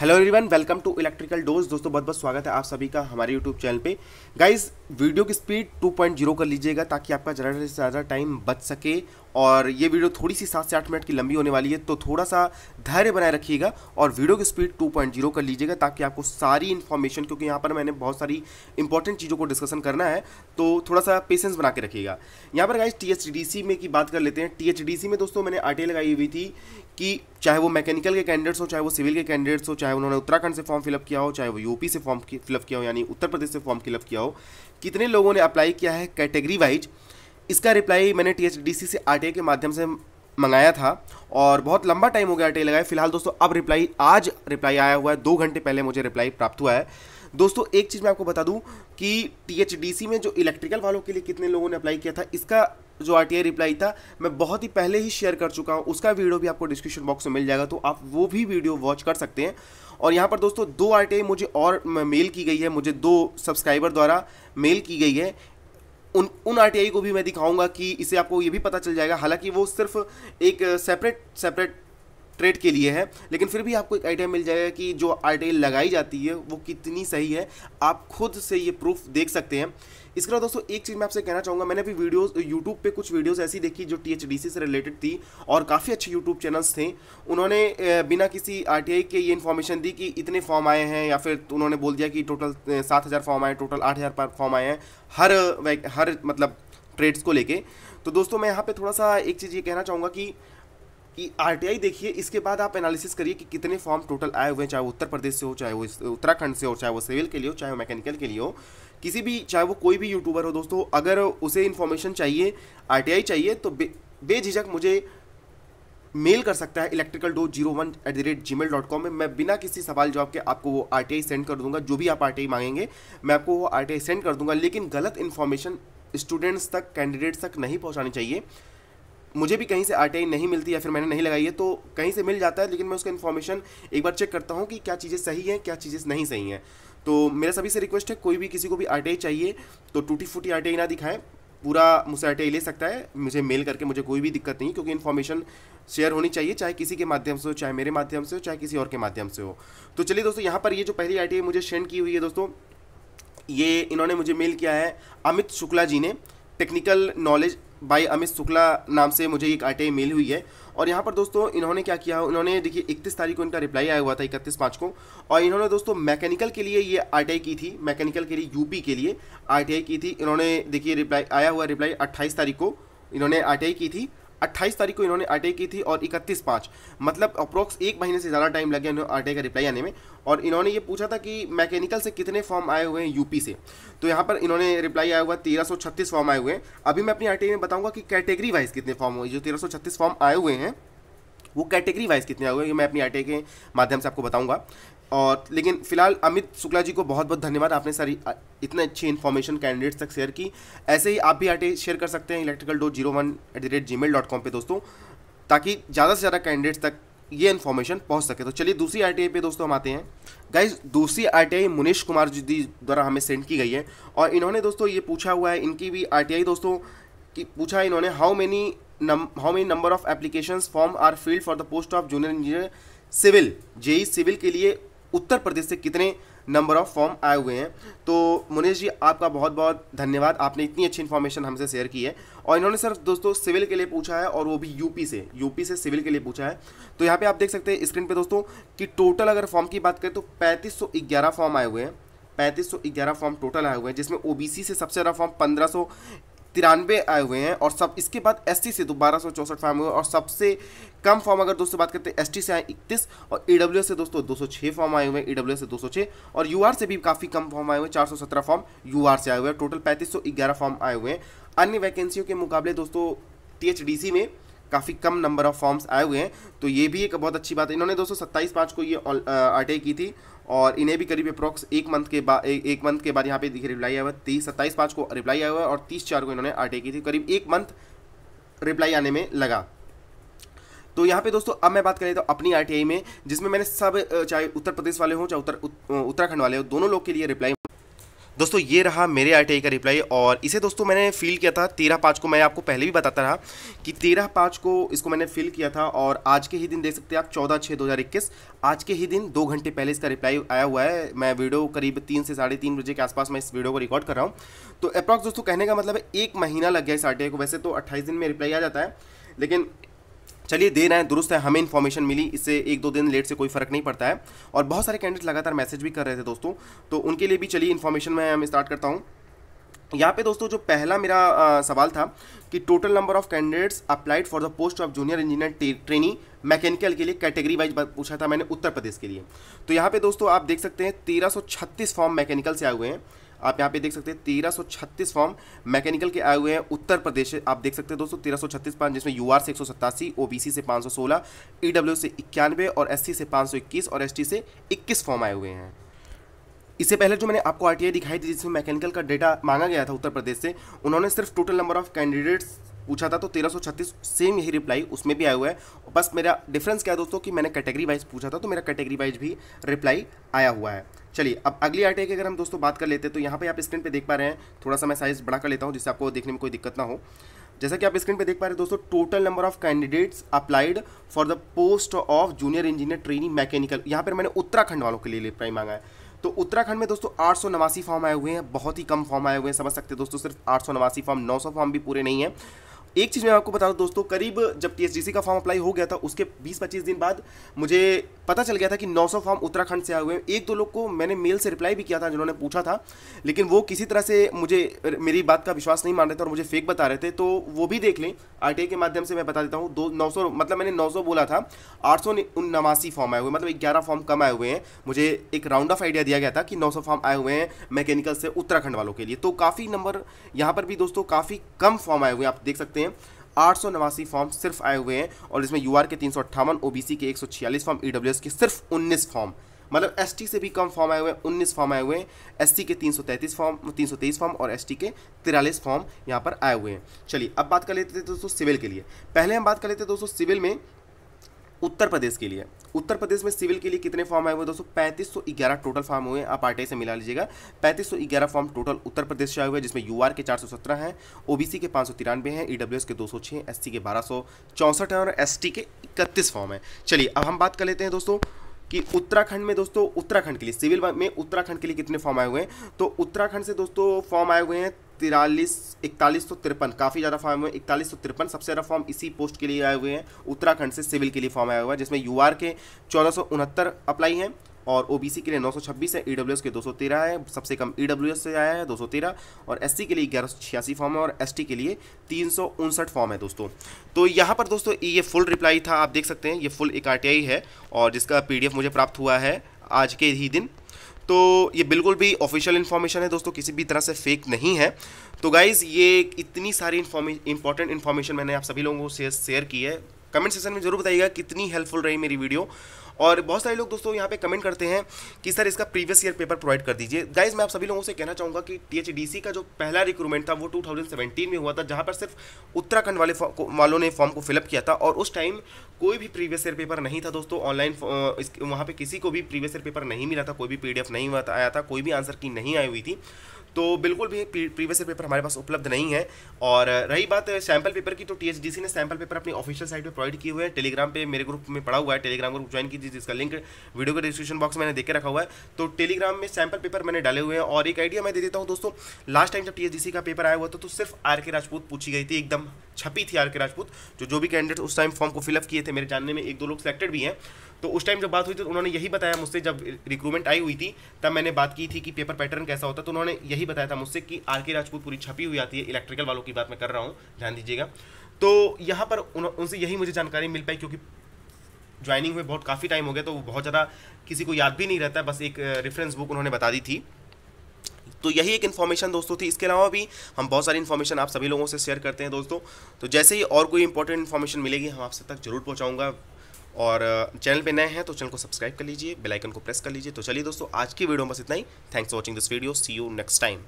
hello everyone welcome to electrical dose दोस्तों बहुत बहुत स्वागत है आप सभी का हमारे यूट्यूब चैनल पे गाइस वीडियो की स्पीड 2.0 कर लीजिएगा ताकि आपका ज़्यादा से ज़्यादा टाइम बच सके और ये वीडियो थोड़ी सी सात से आठ मिनट की लंबी होने वाली है तो थोड़ा सा धैर्य बनाए रखिएगा और वीडियो की स्पीड 2.0 कर लीजिएगा ताकि आपको सारी इन्फॉर्मेशन क्योंकि यहाँ पर मैंने बहुत सारी इंपॉर्टेंट चीज़ों को डिस्कशन करना है तो थोड़ा सा पेशेंस बना के रखिएगा यहाँ पर गाइज टी में की बात कर लेते हैं टी में दोस्तों मैंने आटे लगाई हुई थी कि चाहे वो मैकेनिकल के कैंडिडेट्स हो चाहे वो सिविल के कैंडिडेट्स हो चाहे उन्होंने उत्तराखंड से फॉर्म फिलअप किया हो चाहे वो यूपी से फॉर्म फिलअप किया हो यानी उत्तर प्रदेश से फॉर्म फिलअप किया हो कितने लोगों ने अप्लाई किया है कैटेगरी वाइज इसका रिप्लाई मैंने टी एच डी सी से आर टी आई के माध्यम से मंगाया था और बहुत लंबा टाइम हो गया आर टी आई लगाए फिलहाल दोस्तों अब रिप्लाई आज रिप्लाई आया हुआ है दो घंटे पहले मुझे रिप्लाई प्राप्त हुआ है दोस्तों एक चीज़ मैं आपको बता दूं कि टी एच डी सी में जो इलेक्ट्रिकल वालों के लिए कितने लोगों ने अप्लाई किया था इसका जो आर टी आई रिप्लाई था मैं बहुत ही पहले ही शेयर कर चुका हूँ उसका वीडियो भी आपको डिस्क्रिप्शन बॉक्स में मिल जाएगा तो आप वो भी वीडियो वॉच कर सकते हैं और यहाँ पर दोस्तों दो आर टी आई मुझे और मेल की गई है मुझे दो सब्सक्राइबर द्वारा मेल की गई है उन उन आर को भी मैं दिखाऊंगा कि इसे आपको ये भी पता चल जाएगा हालांकि वो सिर्फ एक सेपरेट uh, सेपरेट ट्रेड के लिए है लेकिन फिर भी आपको एक आइडिया मिल जाएगा कि जो आर लगाई जाती है वो कितनी सही है आप खुद से ये प्रूफ देख सकते हैं इसके अलावा दोस्तों एक चीज़ मैं आपसे कहना चाहूँगा मैंने अभी वीडियोस यूट्यूब पे कुछ वीडियोस ऐसी देखी जो टी से रिलेटेड थी और काफ़ी अच्छे यूट्यूब चैनल्स थे उन्होंने बिना किसी आर के ये इन्फॉर्मेशन दी कि इतने फॉर्म आए हैं या फिर उन्होंने बोल दिया कि टोटल सात हज़ार फॉर्म आए टोटल आठ हज़ार फॉर्म आए हैं हर हर मतलब ट्रेड्स को लेके तो दोस्तों मैं यहाँ पे थोड़ा सा एक चीज़ ये कहना चाहूँगा कि कि आरटीआई देखिए इसके बाद आप एनालिसिस करिए कि कितने फॉर्म टोटल आए हुए हैं चाहे वो उत्तर प्रदेश से हो चाहे वो उत्तराखंड से हो चाहे वो सिविल के लिए हो चाहे वो मैकेनिकल के लिए हो किसी भी चाहे वो कोई भी यूट्यूबर हो दोस्तों अगर उसे इन्फॉर्मेशन चाहिए आरटीआई चाहिए तो बेझिझक मुझे मेल कर सकता है electrical dose zero one at the rate Gmail dot com में मैं बिना किसी सवाल जवाब के आपको वो आर टी आई सेंड कर दूंगा जो भी आप आर टी आई मांगेंगे मैं आपको वो आर टी आई सेंड कर दूंगा लेकिन गलत इन्फॉर्मेशन स्टूडेंट्स तक कैंडिडेट्स तक नहीं पहुंचानी चाहिए मुझे भी कहीं से आर नहीं मिलती या फिर मैंने नहीं लगाई है तो कहीं से मिल जाता है लेकिन मैं उसका इन्फॉर्मेशन एक बार चेक करता हूँ कि क्या चीज़ें सही हैं क्या चीज़ें नहीं सही हैं तो मेरा सभी से रिक्वेस्ट है कोई भी किसी को भी आर चाहिए तो टूटी फूटी आर ना दिखाएं पूरा मुझसे आर ले सकता है मुझे मेल करके मुझे कोई भी दिक्कत नहीं क्योंकि इन्फॉर्मेशन शेयर होनी चाहिए चाहे किसी के माध्यम से हो चाहे मेरे माध्यम से हो चाहे किसी और के माध्यम से हो तो चलिए दोस्तों यहाँ पर ये जो पहली आर मुझे सेंड की हुई है दोस्तों ये इन्होंने मुझे मेल किया है अमित शुक्ला जी ने टेक्निकल नॉलेज भाई अमित शुक्ला नाम से मुझे एक आर मेल हुई है और यहाँ पर दोस्तों इन्होंने क्या किया इन्होंने देखिए इकतीस तारीख को इनका रिप्लाई आया हुआ था इकतीस पाँच को और इन्होंने दोस्तों मैकेनिकल के लिए ये आर की थी मैकेनिकल के लिए यूपी के लिए आर की थी इन्होंने देखिए रिप्लाई आया हुआ रिप्लाई अट्ठाईस तारीख को इन्होंने आर की थी अट्ठाईस तारीख को इन्होंने आर की थी और इकतीस पाँच मतलब अप्रोक्स एक महीने से ज़्यादा टाइम लग गया इन्होंने आर का रिप्लाई आने में और इन्होंने ये पूछा था कि मैकेनिकल से कितने फॉर्म आए हुए हैं यूपी से तो यहाँ पर इन्होंने रिप्लाई आया हुआ तेरह सौ छत्तीस फॉर्म आए हुए हैं अभी मैं अपनी आर में बताऊँगा कि कैटेगरी वाइज कितने फॉर्म हुए जो तेरह सौ छत्तीस फॉर्म आए हुए हैं वो कैटेगरी वाइज कितने आए हुए हैं मैं अपनी आर के माध्यम से आपको बताऊँगा और लेकिन फिलहाल अमित शुक्ला जी को बहुत बहुत धन्यवाद आपने सारी इतने अच्छी इन्फॉर्मेशन कैंडिडेट्स तक शेयर की ऐसे ही आप भी आटे शेयर कर सकते हैं electrical dose zero one at the rate Gmail dot com पर दोस्तों ताकि ज़्यादा से ज़्यादा कैंडिडेट्स तक ये इन्फॉर्मेशन पहुंच सके तो चलिए दूसरी आई पे दोस्तों हम आते हैं गाइज दूसरी आर आई मुनीश कुमार जी द्वारा हमें सेंड की गई है और इन्होंने दोस्तों ये पूछा हुआ है इनकी भी आई दोस्तों की पूछा है इन्होंने how many how many number of application form are filled for the post of junior engineer civil JE civil के लिए उत्तर प्रदेश से कितने नंबर ऑफ फॉर्म आए हुए हैं तो मुनीश जी आपका बहुत बहुत धन्यवाद आपने इतनी अच्छी इन्फॉर्मेशन हमसे शेयर की है और इन्होंने सर दोस्तों सिविल के लिए पूछा है और वो भी यूपी से यूपी से सिविल के लिए पूछा है तो यहाँ पे आप देख सकते हैं स्क्रीन पे दोस्तों कि टोटल अगर फॉर्म की बात करें तो पैंतीस फॉर्म आए हुए हैं पैंतीस फॉर्म टोटल आए हुए हैं जिसमें ओ से सबसे ज़्यादा फॉर्म पंद्रह तिरानवे आए हुए हैं और सब इसके बाद एस से तो बारह सौ चौसठ फॉर्म हुए और सबसे कम फॉर्म अगर दोस्तों बात करते हैं एस से आए इकतीस और ई e से दोस्तों दो सौ छः फॉर्म आए हुए हैं ई e से दो सौ छः और यू से भी काफ़ी कम फॉर्म आए हुए हैं चार सौ सत्रह फॉर्म यू से आए हुए हैं टोटल पैंतीस सौ ग्यारह फॉर्म आए हुए हैं अन्य वैकेंसियों के मुकाबले दोस्तों टी में काफ़ी कम नंबर ऑफ फॉर्म्स आए हुए हैं तो ये भी एक बहुत अच्छी बात है इन्होंने दोस्तों सत्ताईस पाँच को ये अटैक की थी और इन्हें भी करीब अप्रॉक्स एक मंथ के बाद एक मंथ के बाद यहाँ पे देखिए रिप्लाई आया हुआ तेईस सत्ताईस पाँच को रिप्लाई आया हुआ और तीस चार को इन्होंने आर की थी करीब एक मंथ रिप्लाई आने में लगा तो यहाँ पे दोस्तों अब मैं बात करें तो अपनी आरटीआई में जिसमें मैंने सब चाहे उत्तर प्रदेश वाले हों चाहे उत्तर उत्तराखंड वाले हो दोनों लोग के लिए रिप्लाई दोस्तों ये रहा मेरे आई का रिप्लाई और इसे दोस्तों मैंने फ़िल किया था तेरह पाँच को मैं आपको पहले भी बताता रहा कि तेरह पाँच को इसको मैंने फ़िल किया था और आज के ही दिन देख सकते हैं आप चौदह छः दो आज के ही दिन दो घंटे पहले इसका रिप्लाई आया हुआ है मैं वीडियो करीब तीन से साढ़े तीन बजे के आसपास मैं इस वीडियो को रिकॉर्ड कर रहा हूँ तो अप्रॉक्स दोस्तों कहने का मतलब एक महीना लग गया इस आर को वैसे तो अट्ठाईस दिन में रिप्लाई आ जाता है लेकिन चलिए दे रहे हैं दुरुस्त है हमें इन्फॉर्मेशन मिली इससे एक दो दिन लेट से कोई फर्क नहीं पड़ता है और बहुत सारे कैंडिडेट लगातार मैसेज भी कर रहे थे दोस्तों तो उनके लिए भी चलिए इन्फॉर्मेशन मैं स्टार्ट करता हूँ यहाँ पे दोस्तों जो पहला मेरा आ, सवाल था कि total number of candidates applied for the post of junior engineer trainee mechanical के लिए कैटेगरी वाइज पूछा था मैंने उत्तर प्रदेश के लिए तो यहाँ पे दोस्तों आप देख सकते हैं 1336 फॉर्म मैकेनिकल से आए हुए हैं आप यहाँ पे देख सकते हैं तेरह सौ छत्तीस फॉर्म मैकेनिकल के आए हुए हैं उत्तर प्रदेश आप देख सकते हैं दोस्तों तेरह सौ छत्तीस पाँच जिसमें यू आर से एक सौ सत्तासी ओ बी सी से पाँच सौ सोलह ई e डब्ल्यू से इक्यानवे और एस सी से पाँच सौ इक्कीस और एस टी से इक्कीस फॉर्म आए हुए हैं इससे पहले जो मैंने आपको आरटीआई दिखाई थी जिसमें मैकेनिकल का डेटा मांगा गया था उत्तर प्रदेश से उन्होंने सिर्फ टोटल नंबर ऑफ कैंडिडेट्स पूछा था तो 1336 सेम यही रिप्लाई उसमें भी आया हुआ है बस मेरा डिफरेंस क्या है दोस्तों कि मैंने कैटेगरी वाइज पूछा था तो मेरा कैटेगरी वाइज भी रिप्लाई आया हुआ है चलिए अब अगली आर्टिकल की अगर हम दोस्तों बात कर लेते हैं तो यहाँ पे आप स्क्रीन पे देख पा रहे हैं थोड़ा सा मैं साइज़ बड़ा कर लेता हूँ जिससे आपको देखने में कोई दिक्कत ना हो जैसा कि आप स्क्रीन पे देख पा रहे हैं दोस्तों total number of candidates applied for the post of junior engineer training mechanical यहाँ पर मैंने उत्तराखंड वालों के लिए प्राइम मांगा है तो उत्तराखंड में दोस्तों आठ सौ नवासी फॉर्म आए हुए हैं बहुत ही कम फॉर्म आए हुए हैं समझ सकते हैं दोस्तों सिर्फ आठ सौ नवासी फॉर्म नौ सौ फॉर्म भी पूरे नहीं है एक चीज़ मैं आपको बता दूँ दोस्तों करीब जब टी का फॉर्म अप्लाई हो गया था उसके 20-25 दिन बाद मुझे पता चल गया था कि 900 फॉर्म उत्तराखंड से आए हुए हैं एक दो लोग को मैंने मेल से रिप्लाई भी किया था जिन्होंने पूछा था लेकिन वो किसी तरह से मुझे मेरी बात का विश्वास नहीं मान रहे थे और मुझे फेक बता रहे थे तो वो भी देख लें आर के माध्यम से मैं बता देता हूँ दो नौ मतलब मैंने नौ बोला था आठ फॉर्म आए हुए मतलब ग्यारह फॉर्म कम आए हुए हैं मुझे एक राउंड ऑफ आइडिया दिया गया था कि नौ फॉर्म आए हुए हैं मैकेनिकल से उत्तराखंड वालों के लिए तो काफ़ी नंबर यहाँ पर भी दोस्तों काफ़ी कम फॉर्म आए हुए हैं आप देख सकते हैं में आठ सौ नवासी फॉर्म सिर्फ आए हुए हैं और इसमें यू के तीन सौ अट्ठावन ओबीसी के एक सौ छियालीस फॉर्म ई e के सिर्फ उन्नीस फॉर्म मतलब एसटी से भी कम फॉर्म आए हुए हैं उन्नीस फॉर्म आए हुए हैं एससी के तीन सौ तैंतीस फॉर्म तीन सौ तेईस फॉर्म और एसटी के तिरालीस फॉर्म यहाँ पर आए हुए हैं चलिए अब बात कर लेते हैं दोस्तों सिविल के लिए पहले हम बात कर लेते हैं दोस्तों सिविल में उत्तर प्रदेश के लिए उत्तर प्रदेश में सिविल के लिए कितने फॉर्म आए हुए दोस्तों पैंतीस सौ ग्यारह टोटल फॉर्म हुए हैं आप आर से मिला लीजिएगा पैंतीस सौ ग्यारह फॉर्म टोटल उत्तर प्रदेश से आए हुए जिसमें यूआर के चार सौ सत्रह हैं ओबीसी के पाँच सौ तिरानवे हैं ई e के दो सौ छः एस के बारह सौ चौंसठ हैं और एस के इकतीस फॉर्म है चलिए अब हम बात कर लेते हैं दोस्तों कि उत्तराखंड में दोस्तों उत्तराखंड के लिए सिविल में उत्तराखंड के लिए कितने फॉर्म आए हुए हैं तो उत्तराखंड से दोस्तों फॉर्म आए हुए हैं तिरालीस इकतालीस सौ तिरपन काफ़ी ज़्यादा फॉर्म हुए इकतालीस सौ तिरपन सबसे ज़्यादा फॉर्म इसी पोस्ट के लिए आए हुए हैं उत्तराखंड से सिविल के लिए फॉर्म आया हुआ है जिसमें यूआर के चौदह सौ उनहत्तर अप्लाई हैं और ओबीसी के लिए 926 है ईडब्ल्यूएस e के 213 है सबसे कम ईडब्ल्यूएस e से आया है 213 और एससी के लिए ग्यारह फॉर्म है और एसटी के लिए तीन फॉर्म है दोस्तों तो यहाँ पर दोस्तों ये फुल रिप्लाई था आप देख सकते हैं ये फुल एक है और जिसका पी मुझे प्राप्त हुआ है आज के ही दिन तो ये बिल्कुल भी ऑफिशियल इन्फॉर्मेशन है दोस्तों किसी भी तरह से फेक नहीं है तो गाइज़ ये इतनी सारी इंपॉर्टेंट इन्फॉर्मेशन मैंने आप सभी लोगों को शेयर की है कमेंट सेक्शन में जरूर बताइएगा कितनी हेल्पफुल रही मेरी वीडियो और बहुत सारे लोग दोस्तों यहाँ पे कमेंट करते हैं कि सर इसका प्रीवियस ईयर पेपर प्रोवाइड कर दीजिए गाइज मैं आप सभी लोगों से कहना चाहूँगा कि टी का जो पहला रिक्रूटमेंट था वो टू में हुआ था जहाँ पर सिर्फ उत्तराखंड वाले वालों ने फॉर्म को फिलअप किया था और उस टाइम कोई भी प्रीवियस ईयर पेपर नहीं था दोस्तों ऑनलाइन वहाँ पर किसी को भी प्रीवियस ईयर पेपर नहीं मिला था कोई भी पी नहीं आया था कोई भी आंसर की नहीं आई हुई थी तो बिल्कुल भी प्रीवियस पेपर हमारे पास उपलब्ध नहीं है और रही बात सैम्पल पेपर की तो टीएचडीसी ने सैम्पल पेपर अपनी ऑफिशियल साइट पर प्रोवाइड किए हुए हैं टेलीग्राम पे मेरे ग्रुप में पड़ा हुआ है टेलीग्राम ग्रुप ज्वाइन कीजिए जिसका लिंक वीडियो के डिस्क्रिप्शन बॉक्स में मैंने देखे रखा हुआ है तो टेलीग्राम में सैम्पल पेपर मैंने डाले हुए हैं और एक आइडिया मैं दे देता हूँ दोस्तों लास्ट टाइम जब टीएचडीसी का पेपर आया हुआ था तो सिर्फ आर के राजपूत पूछी गई थी एकदम छपी थी आर के राजपूत जो जो भी कैंडिडेट उस टाइम फॉर्म को फिलअप किए थे मेरे जानने में एक दो लोग सेलेक्टेड भी हैं तो उस टाइम जब बात हुई थी तो उन्होंने यही बताया मुझसे जब रिक्रूटमेंट आई हुई थी तब मैंने बात की थी कि पेपर पैटर्न कैसा होता तो उन्होंने यही ही बताया था मुझसे कि आर के राजपूत पूरी छपी हुई आती है इलेक्ट्रिकल वालों की बात मैं कर रहा हूँ ध्यान दीजिएगा तो यहाँ पर उन, उनसे यही मुझे जानकारी मिल पाई क्योंकि ज्वाइनिंग हुए बहुत काफ़ी टाइम हो गया तो वो बहुत ज़्यादा किसी को याद भी नहीं रहता बस एक रेफरेंस बुक उन्होंने बता दी थी तो यही एक इन्फॉर्मेशन दोस्तों थी इसके अलावा भी हम बहुत सारी इन्फॉर्मेशन आप सभी लोगों से शेयर करते हैं दोस्तों तो जैसे ही और कोई इंपॉर्टेंट इन्फॉर्मेशन मिलेगी हम आपसे तक जरूर पहुँचाऊँगा और चैनल पे नए हैं तो चैनल को सब्सक्राइब कर लीजिए बेल आइकन को प्रेस कर लीजिए तो चलिए दोस्तों आज की वीडियो में बस इतना ही thanks for watching this video see you next time